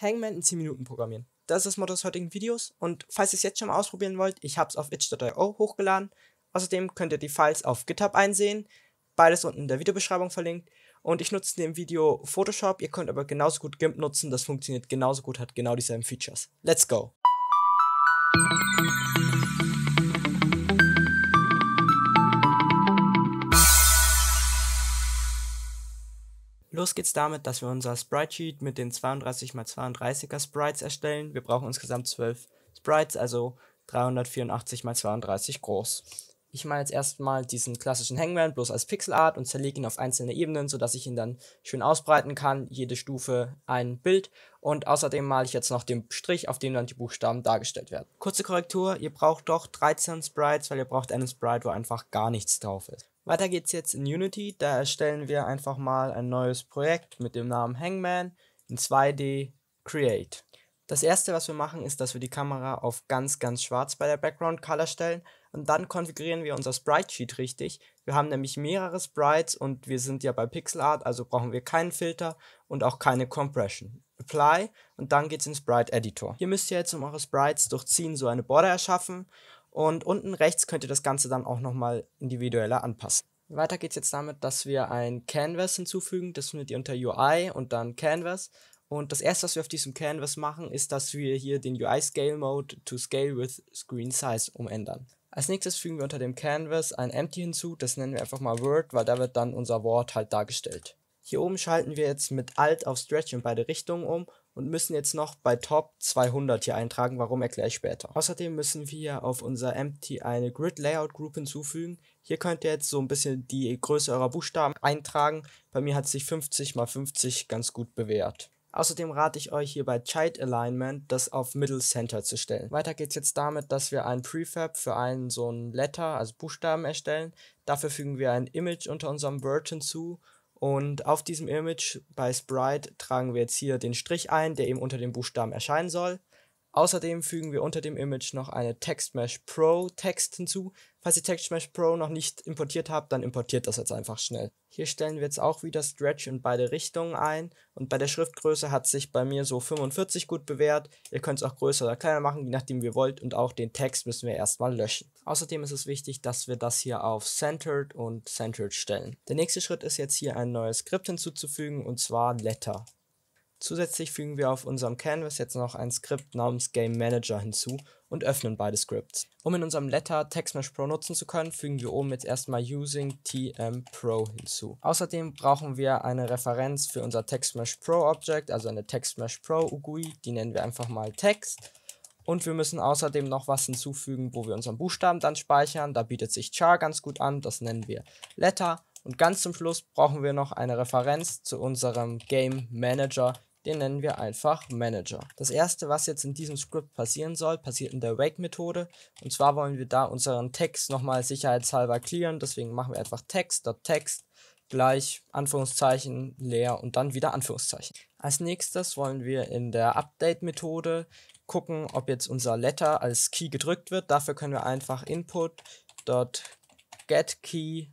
Hangman in 10 Minuten programmieren. Das ist das Motto des heutigen Videos und falls ihr es jetzt schon mal ausprobieren wollt, ich habe es auf itch.io hochgeladen. Außerdem könnt ihr die Files auf GitHub einsehen, beides unten in der Videobeschreibung verlinkt. Und ich nutze in dem Video Photoshop, ihr könnt aber genauso gut GIMP nutzen, das funktioniert genauso gut, hat genau dieselben Features. Let's go! Los geht's damit, dass wir unser Sprite Sheet mit den 32x32er Sprites erstellen. Wir brauchen insgesamt 12 Sprites, also 384 x 32 groß. Ich male jetzt erstmal diesen klassischen Hangman bloß als Pixelart und zerlege ihn auf einzelne Ebenen, sodass ich ihn dann schön ausbreiten kann, jede Stufe ein Bild und außerdem male ich jetzt noch den Strich, auf dem dann die Buchstaben dargestellt werden. Kurze Korrektur, ihr braucht doch 13 Sprites, weil ihr braucht einen Sprite, wo einfach gar nichts drauf ist. Weiter geht's jetzt in Unity. Da erstellen wir einfach mal ein neues Projekt mit dem Namen Hangman in 2D Create. Das erste, was wir machen, ist, dass wir die Kamera auf ganz, ganz schwarz bei der Background Color stellen und dann konfigurieren wir unser Sprite Sheet richtig. Wir haben nämlich mehrere Sprites und wir sind ja bei Pixel Art, also brauchen wir keinen Filter und auch keine Compression. Apply und dann geht's in Sprite Editor. Hier müsst ihr jetzt um eure Sprites durchziehen so eine Border erschaffen und unten rechts könnt ihr das Ganze dann auch nochmal individueller anpassen. Weiter geht es jetzt damit, dass wir ein Canvas hinzufügen. Das findet ihr unter UI und dann Canvas. Und das erste, was wir auf diesem Canvas machen, ist, dass wir hier den UI Scale Mode to Scale with Screen Size umändern. Als nächstes fügen wir unter dem Canvas ein Empty hinzu. Das nennen wir einfach mal Word, weil da wird dann unser Wort halt dargestellt. Hier oben schalten wir jetzt mit Alt auf Stretch in beide Richtungen um und müssen jetzt noch bei Top 200 hier eintragen, warum erkläre ich später. Außerdem müssen wir auf unser Empty eine Grid Layout Group hinzufügen. Hier könnt ihr jetzt so ein bisschen die Größe eurer Buchstaben eintragen. Bei mir hat sich 50 x 50 ganz gut bewährt. Außerdem rate ich euch hier bei Child Alignment das auf Middle Center zu stellen. Weiter geht's jetzt damit, dass wir einen Prefab für einen so einen Letter, also Buchstaben erstellen. Dafür fügen wir ein Image unter unserem Word hinzu und auf diesem Image bei Sprite tragen wir jetzt hier den Strich ein, der eben unter dem Buchstaben erscheinen soll. Außerdem fügen wir unter dem Image noch eine TextMesh Pro Text hinzu, Falls ihr Tech Smash Pro noch nicht importiert habt, dann importiert das jetzt einfach schnell. Hier stellen wir jetzt auch wieder Stretch in beide Richtungen ein und bei der Schriftgröße hat sich bei mir so 45 gut bewährt. Ihr könnt es auch größer oder kleiner machen, je nachdem wie ihr wollt und auch den Text müssen wir erstmal löschen. Außerdem ist es wichtig, dass wir das hier auf Centered und Centered stellen. Der nächste Schritt ist jetzt hier ein neues Skript hinzuzufügen und zwar Letter. Zusätzlich fügen wir auf unserem Canvas jetzt noch ein Skript namens Game Manager hinzu und öffnen beide Scripts. Um in unserem Letter TextMesh Pro nutzen zu können, fügen wir oben jetzt erstmal using TM Pro hinzu. Außerdem brauchen wir eine Referenz für unser TextMesh Pro Object, also eine TextMesh Pro UGUI, die nennen wir einfach mal Text. Und wir müssen außerdem noch was hinzufügen, wo wir unseren Buchstaben dann speichern. Da bietet sich char ganz gut an, das nennen wir Letter. Und ganz zum Schluss brauchen wir noch eine Referenz zu unserem Game Manager, den nennen wir einfach Manager. Das erste, was jetzt in diesem Script passieren soll, passiert in der Wake-Methode. Und zwar wollen wir da unseren Text nochmal sicherheitshalber clearen. Deswegen machen wir einfach text.text gleich Anführungszeichen leer und dann wieder Anführungszeichen. Als nächstes wollen wir in der Update-Methode gucken, ob jetzt unser Letter als Key gedrückt wird. Dafür können wir einfach input.getKey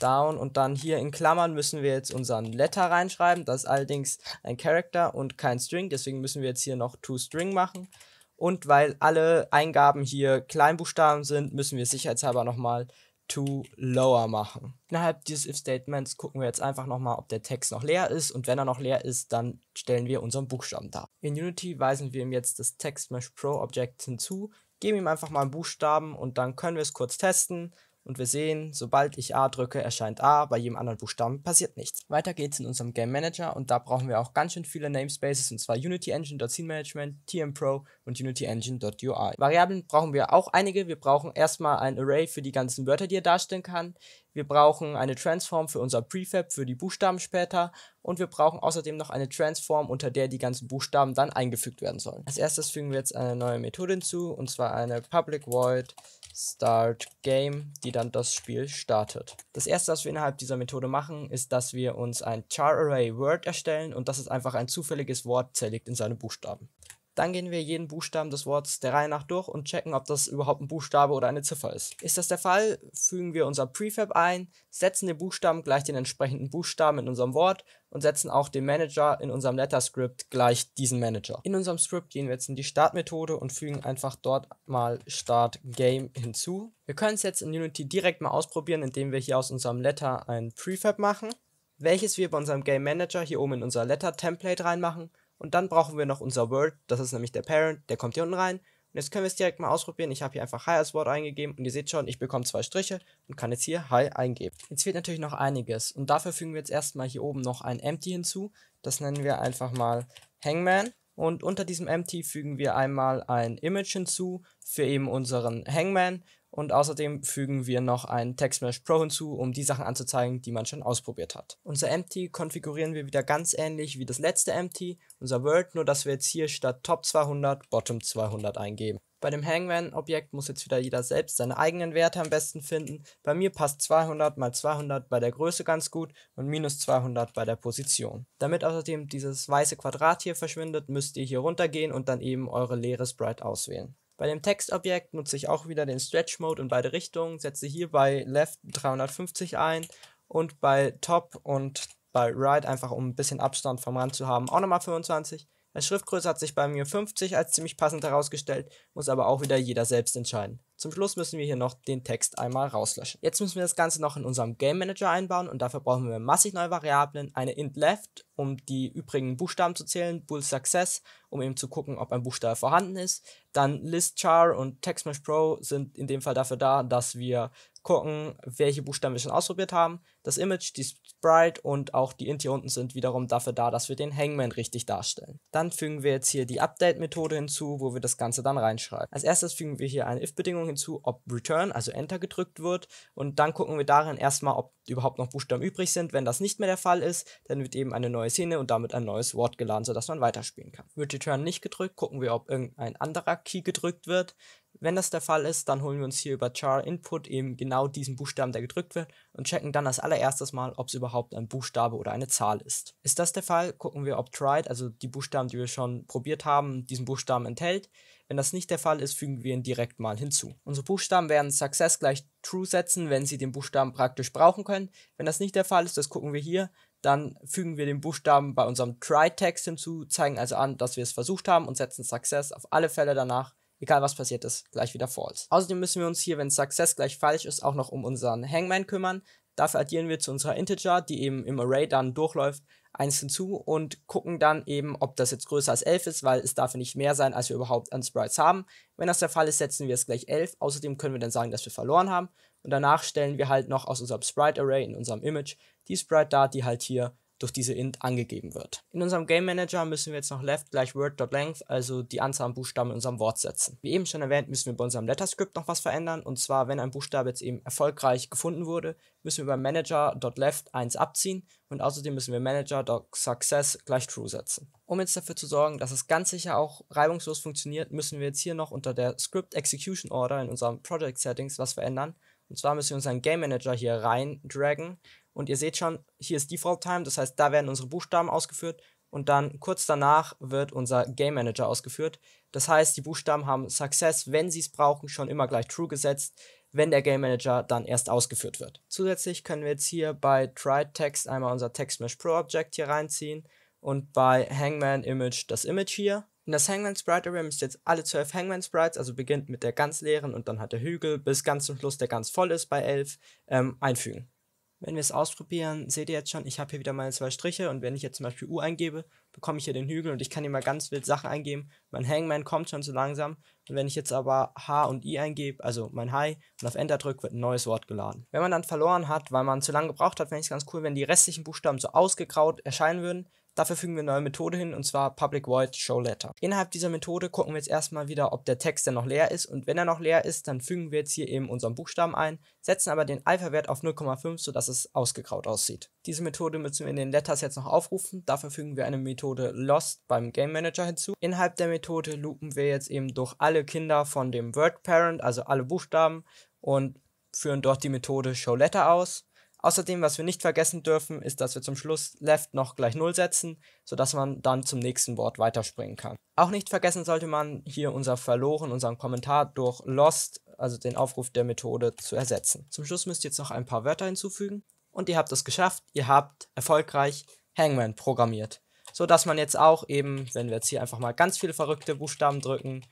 down und dann hier in Klammern müssen wir jetzt unseren Letter reinschreiben. Das ist allerdings ein Character und kein String, deswegen müssen wir jetzt hier noch toString machen. Und weil alle Eingaben hier Kleinbuchstaben sind, müssen wir sicherheitshalber nochmal toLower machen. Innerhalb dieses if-Statements gucken wir jetzt einfach nochmal, ob der Text noch leer ist und wenn er noch leer ist, dann stellen wir unseren Buchstaben dar. In Unity weisen wir ihm jetzt das TextMesh Object hinzu, geben ihm einfach mal einen Buchstaben und dann können wir es kurz testen und wir sehen, sobald ich A drücke, erscheint A, bei jedem anderen Buchstaben passiert nichts. Weiter geht's in unserem Game Manager und da brauchen wir auch ganz schön viele Namespaces und zwar Unity Engine.Scene Management, TM Pro und Unity Engine.ui. Variablen brauchen wir auch einige. Wir brauchen erstmal ein Array für die ganzen Wörter, die er darstellen kann. Wir brauchen eine Transform für unser Prefab, für die Buchstaben später. Und wir brauchen außerdem noch eine Transform, unter der die ganzen Buchstaben dann eingefügt werden sollen. Als erstes fügen wir jetzt eine neue Methode hinzu, und zwar eine Public Void Start Game, die dann das Spiel startet. Das erste, was wir innerhalb dieser Methode machen, ist, dass wir uns ein Char Array Word erstellen und das ist einfach ein zufälliges Wort zerlegt in seine Buchstaben. Dann gehen wir jeden Buchstaben des Wortes der Reihe nach durch und checken, ob das überhaupt ein Buchstabe oder eine Ziffer ist. Ist das der Fall, fügen wir unser Prefab ein, setzen den Buchstaben gleich den entsprechenden Buchstaben in unserem Wort und setzen auch den Manager in unserem Letter-Script gleich diesen Manager. In unserem Script gehen wir jetzt in die Startmethode und fügen einfach dort mal Start Game hinzu. Wir können es jetzt in Unity direkt mal ausprobieren, indem wir hier aus unserem Letter ein Prefab machen, welches wir bei unserem Game Manager hier oben in unser Letter-Template reinmachen und dann brauchen wir noch unser Word, das ist nämlich der Parent, der kommt hier unten rein. Und jetzt können wir es direkt mal ausprobieren. Ich habe hier einfach Hi als Wort eingegeben und ihr seht schon, ich bekomme zwei Striche und kann jetzt hier Hi eingeben. Jetzt fehlt natürlich noch einiges und dafür fügen wir jetzt erstmal hier oben noch ein Empty hinzu. Das nennen wir einfach mal Hangman. Und unter diesem Empty fügen wir einmal ein Image hinzu für eben unseren Hangman. Und außerdem fügen wir noch ein TextMesh Pro hinzu, um die Sachen anzuzeigen, die man schon ausprobiert hat. Unser Empty konfigurieren wir wieder ganz ähnlich wie das letzte Empty, unser World, nur dass wir jetzt hier statt Top 200 Bottom 200 eingeben. Bei dem Hangman-Objekt muss jetzt wieder jeder selbst seine eigenen Werte am besten finden. Bei mir passt 200 mal 200 bei der Größe ganz gut und minus 200 bei der Position. Damit außerdem dieses weiße Quadrat hier verschwindet, müsst ihr hier runtergehen und dann eben eure leere Sprite auswählen. Bei dem Textobjekt nutze ich auch wieder den Stretch Mode in beide Richtungen, setze hier bei Left 350 ein und bei Top und bei Right einfach um ein bisschen Abstand vom Rand zu haben, auch nochmal 25. Als Schriftgröße hat sich bei mir 50 als ziemlich passend herausgestellt, muss aber auch wieder jeder selbst entscheiden. Zum Schluss müssen wir hier noch den Text einmal rauslöschen. Jetzt müssen wir das Ganze noch in unserem Game Manager einbauen und dafür brauchen wir massig neue Variablen, eine int left, um die übrigen Buchstaben zu zählen, bool success, um eben zu gucken, ob ein Buchstabe vorhanden ist. Dann listchar und textmeshpro sind in dem Fall dafür da, dass wir gucken, welche Buchstaben wir schon ausprobiert haben. Das Image, die Sprite und auch die Int hier unten sind wiederum dafür da, dass wir den Hangman richtig darstellen. Dann fügen wir jetzt hier die Update-Methode hinzu, wo wir das Ganze dann reinschreiben. Als erstes fügen wir hier eine if-Bedingung hinzu, ob Return, also Enter gedrückt wird und dann gucken wir darin erstmal, ob überhaupt noch Buchstaben übrig sind. Wenn das nicht mehr der Fall ist, dann wird eben eine neue Szene und damit ein neues Wort geladen, sodass man weiterspielen kann. Wird Return nicht gedrückt, gucken wir, ob irgendein anderer Key gedrückt wird. Wenn das der Fall ist, dann holen wir uns hier über char input eben genau diesen Buchstaben, der gedrückt wird und checken dann als allererstes mal, ob es überhaupt ein Buchstabe oder eine Zahl ist. Ist das der Fall, gucken wir, ob tried, also die Buchstaben, die wir schon probiert haben, diesen Buchstaben enthält. Wenn das nicht der Fall ist, fügen wir ihn direkt mal hinzu. Unsere Buchstaben werden success gleich true setzen, wenn sie den Buchstaben praktisch brauchen können. Wenn das nicht der Fall ist, das gucken wir hier, dann fügen wir den Buchstaben bei unserem try-Text hinzu, zeigen also an, dass wir es versucht haben und setzen success auf alle Fälle danach egal was passiert ist, gleich wieder false. Außerdem müssen wir uns hier, wenn Success gleich falsch ist, auch noch um unseren Hangman kümmern. Dafür addieren wir zu unserer Integer, die eben im Array dann durchläuft, eins hinzu und gucken dann eben, ob das jetzt größer als 11 ist, weil es darf nicht mehr sein, als wir überhaupt an Sprites haben. Wenn das der Fall ist, setzen wir es gleich 11. Außerdem können wir dann sagen, dass wir verloren haben. Und danach stellen wir halt noch aus unserem Sprite Array in unserem Image die Sprite dar, die halt hier durch diese int angegeben wird. In unserem Game Manager müssen wir jetzt noch left gleich word.length, also die Anzahl an Buchstaben in unserem Wort setzen. Wie eben schon erwähnt, müssen wir bei unserem Letterscript noch was verändern und zwar, wenn ein Buchstabe jetzt eben erfolgreich gefunden wurde, müssen wir beim Manager.left 1 abziehen und außerdem müssen wir Manager.success gleich true setzen. Um jetzt dafür zu sorgen, dass es ganz sicher auch reibungslos funktioniert, müssen wir jetzt hier noch unter der Script Execution Order in unserem Project Settings was verändern. Und zwar müssen wir unseren Game Manager hier rein draggen und ihr seht schon, hier ist Default Time, das heißt, da werden unsere Buchstaben ausgeführt und dann kurz danach wird unser Game Manager ausgeführt. Das heißt, die Buchstaben haben Success, wenn sie es brauchen, schon immer gleich True gesetzt, wenn der Game Manager dann erst ausgeführt wird. Zusätzlich können wir jetzt hier bei Try Text einmal unser Text Mesh Pro Object hier reinziehen und bei Hangman Image das Image hier. In das Hangman Sprite Array müsst ihr jetzt alle 12 Hangman Sprites, also beginnt mit der ganz leeren und dann hat der Hügel bis ganz zum Schluss, der ganz voll ist bei 11, ähm, einfügen. Wenn wir es ausprobieren, seht ihr jetzt schon, ich habe hier wieder meine zwei Striche und wenn ich jetzt zum Beispiel U eingebe, bekomme ich hier den Hügel und ich kann hier mal ganz wild Sachen eingeben. Mein Hangman kommt schon so langsam und wenn ich jetzt aber H und I eingebe, also mein High und auf Enter drücke, wird ein neues Wort geladen. Wenn man dann verloren hat, weil man zu lange gebraucht hat, fände ich es ganz cool, wenn die restlichen Buchstaben so ausgegraut erscheinen würden, Dafür fügen wir eine neue Methode hin und zwar Public Void ShowLetter. Innerhalb dieser Methode gucken wir jetzt erstmal wieder, ob der Text denn noch leer ist und wenn er noch leer ist, dann fügen wir jetzt hier eben unseren Buchstaben ein, setzen aber den Alpha-Wert auf 0,5, sodass es ausgegraut aussieht. Diese Methode müssen wir in den Letters jetzt noch aufrufen. Dafür fügen wir eine Methode Lost beim Game Manager hinzu. Innerhalb der Methode loopen wir jetzt eben durch alle Kinder von dem Word Parent, also alle Buchstaben und führen dort die Methode ShowLetter aus. Außerdem, was wir nicht vergessen dürfen, ist, dass wir zum Schluss left noch gleich 0 setzen, sodass man dann zum nächsten Wort weiterspringen kann. Auch nicht vergessen sollte man hier unser verloren, unseren Kommentar durch lost, also den Aufruf der Methode, zu ersetzen. Zum Schluss müsst ihr jetzt noch ein paar Wörter hinzufügen und ihr habt es geschafft. Ihr habt erfolgreich Hangman programmiert. So dass man jetzt auch eben, wenn wir jetzt hier einfach mal ganz viele verrückte Buchstaben drücken,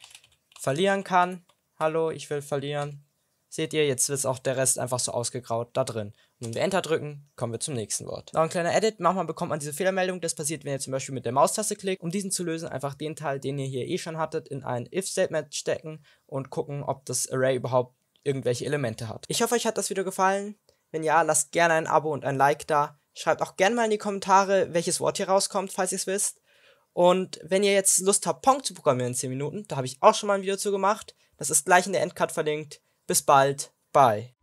verlieren kann. Hallo, ich will verlieren. Seht ihr, jetzt wird auch der Rest einfach so ausgegraut da drin. Und wenn wir Enter drücken, kommen wir zum nächsten Wort. Noch ein kleiner Edit. Manchmal bekommt man diese Fehlermeldung. Das passiert, wenn ihr zum Beispiel mit der Maustaste klickt. Um diesen zu lösen, einfach den Teil, den ihr hier eh schon hattet, in ein If-Statement stecken und gucken, ob das Array überhaupt irgendwelche Elemente hat. Ich hoffe, euch hat das Video gefallen. Wenn ja, lasst gerne ein Abo und ein Like da. Schreibt auch gerne mal in die Kommentare, welches Wort hier rauskommt, falls ihr es wisst. Und wenn ihr jetzt Lust habt, Pong zu programmieren in 10 Minuten, da habe ich auch schon mal ein Video zu gemacht. Das ist gleich in der Endcard verlinkt. Bis bald. Bye.